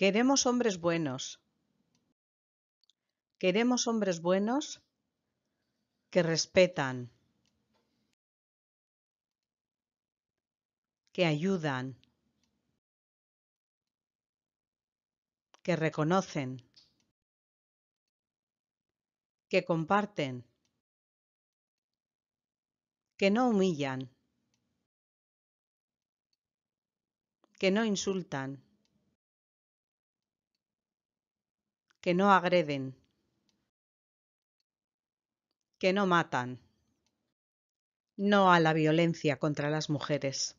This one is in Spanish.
Queremos hombres buenos. Queremos hombres buenos que respetan, que ayudan, que reconocen, que comparten, que no humillan, que no insultan que no agreden, que no matan, no a la violencia contra las mujeres.